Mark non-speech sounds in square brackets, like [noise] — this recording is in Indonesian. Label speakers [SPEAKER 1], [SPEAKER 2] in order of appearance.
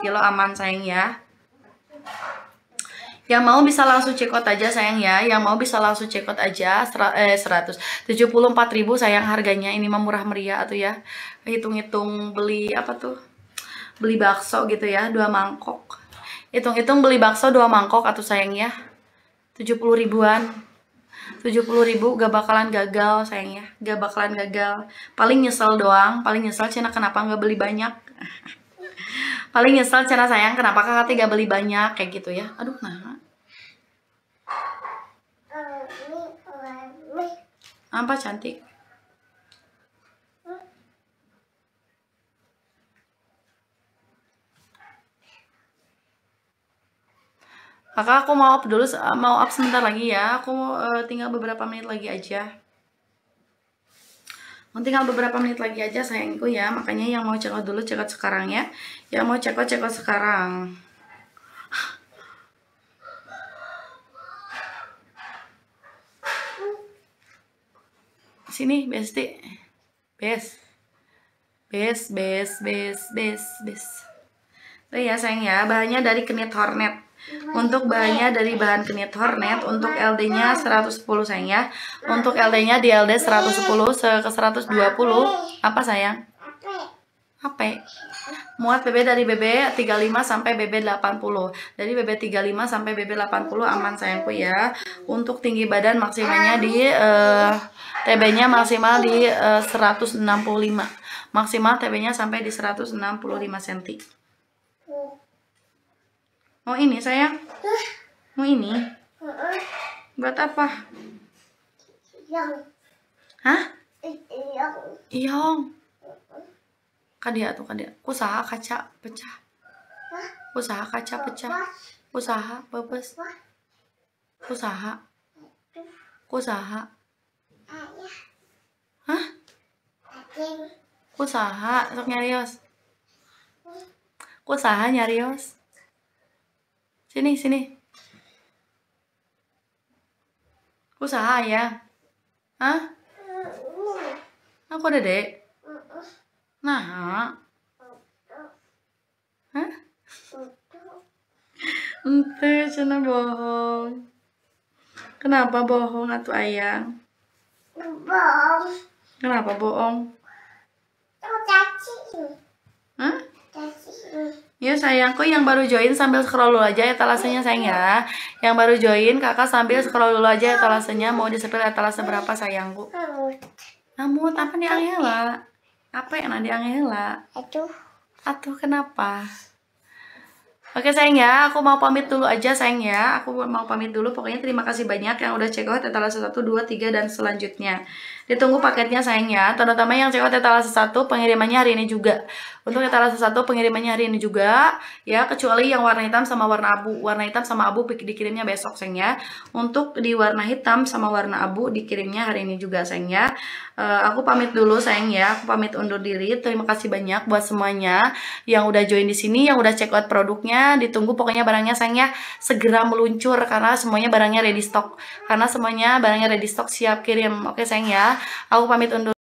[SPEAKER 1] 1 kilo aman sayang ya yang mau bisa langsung cekot aja sayang ya. Yang mau bisa langsung check out aja Sera, eh 174.000 sayang harganya. Ini mah murah meriah atau ya. Hitung-hitung beli apa tuh? Beli bakso gitu ya, dua mangkok. Hitung-hitung beli bakso dua mangkok atau sayang ya. 70 ribuan. 70 ribu gak bakalan gagal sayang ya. Gak bakalan gagal. Paling nyesel doang, paling nyesel Cina kenapa gak beli banyak. [laughs] paling nyesel cara sayang kenapa kakak tiga beli banyak kayak gitu ya aduh nah apa cantik kakak aku mau up dulu mau up sebentar lagi ya aku uh, tinggal beberapa menit lagi aja Nanti tinggal beberapa menit lagi aja sayangku ya makanya yang mau cekot dulu cekot sekarang ya yang mau cekot cekot sekarang sini besti bes bes bes bes bes bes ya sayang ya bahannya dari kenit hornet untuk bahannya dari bahan kenit hornet Untuk LD-nya 110 sayang ya Untuk LD-nya di LD 110 ke 120 Apa sayang? HP Muat BB dari BB 35 sampai BB 80 Dari BB 35 sampai BB 80 aman sayangku ya Untuk tinggi badan maksimalnya di uh, eh, TB-nya maksimal di eh, uh, 165 Maksimal TB-nya sampai di 165 cm Mau ini sayang? Mau ini? Buat apa? Yang. Hah? Eh, eh, yang. Yang. Kadia tuh kadia. Usaha kaca pecah. Usaha kaca pecah. Usaha bebas Usaha. Usaha. Hah? Usaha, sok nyarios. Usaha nyarios. Sini, sini. Usaha ya? Hah? Aku ada dek. Nah. Hah? Ente, cina bohong. Kenapa bohong atau ayang? Bohong. Kenapa bohong? Aku cacing. Yuk iya, sayangku yang baru join sambil scroll dulu aja etalasenya sayang ya Yang baru join kakak sambil scroll dulu aja etalasenya Mau disepil etalase berapa sayangku Namun apa nih Angela? Apa yang nanti Angela? Atuh Atuh kenapa? Oke sayang ya, aku mau pamit dulu aja sayang ya. Aku mau pamit dulu. Pokoknya terima kasih banyak yang udah check out etalase 1, 2, 3, dan selanjutnya. Ditunggu paketnya sayang ya. Terutama yang check out etalase 1, pengirimannya hari ini juga. Untuk etalase satu pengirimannya hari ini juga ya kecuali yang warna hitam sama warna abu. Warna hitam sama abu dikirimnya besok sayang ya. Untuk di warna hitam sama warna abu dikirimnya hari ini juga sayang ya. Uh, aku pamit dulu sayang ya. Aku pamit undur diri. Terima kasih banyak buat semuanya yang udah join di sini, yang udah check out produknya. Ditunggu pokoknya barangnya sayang ya segera meluncur karena semuanya barangnya ready stock. Karena semuanya barangnya ready stock siap kirim. Oke sayang ya. Aku pamit undur